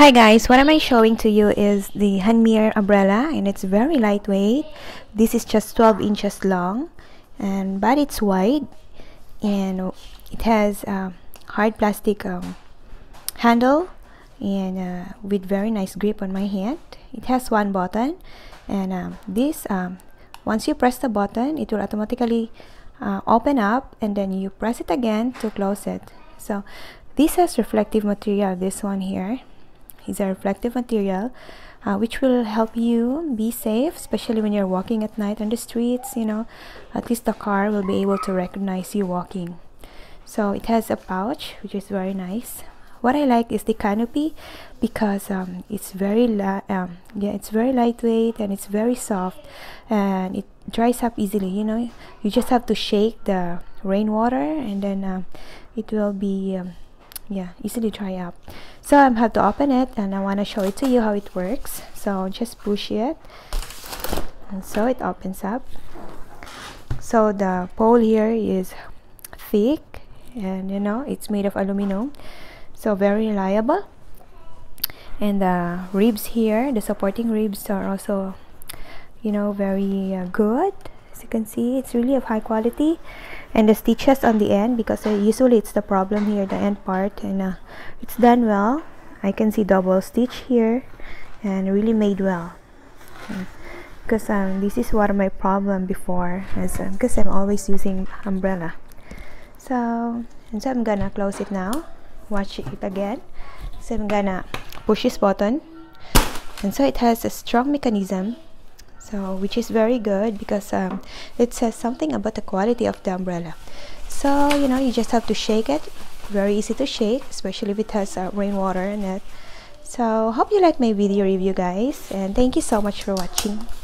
Hi guys, what am I showing to you is the Hanmir umbrella and it's very lightweight. This is just 12 inches long and but it's wide and it has a hard plastic um, handle and uh, with very nice grip on my hand. It has one button and um, this um, once you press the button it will automatically uh, open up and then you press it again to close it. So this has reflective material this one here is a reflective material uh, which will help you be safe especially when you're walking at night on the streets you know at least the car will be able to recognize you walking so it has a pouch which is very nice what I like is the canopy because um, it's very um, yeah it's very lightweight and it's very soft and it dries up easily you know you just have to shake the rainwater and then uh, it will be um, yeah easy to dry up so I am have to open it and I want to show it to you how it works so just push it and so it opens up so the pole here is thick and you know it's made of aluminum so very reliable and the ribs here the supporting ribs are also you know very uh, good as you can see it's really of high quality and the stitches on the end because uh, usually it's the problem here the end part and uh, it's done well I can see double stitch here and really made well okay. because um, this is one of my problem before as um, because I'm always using umbrella so and so I'm gonna close it now watch it again so I'm gonna push this button and so it has a strong mechanism so which is very good because um, it says something about the quality of the umbrella so you know you just have to shake it very easy to shake especially if it has uh, rainwater in it so hope you like my video review guys and thank you so much for watching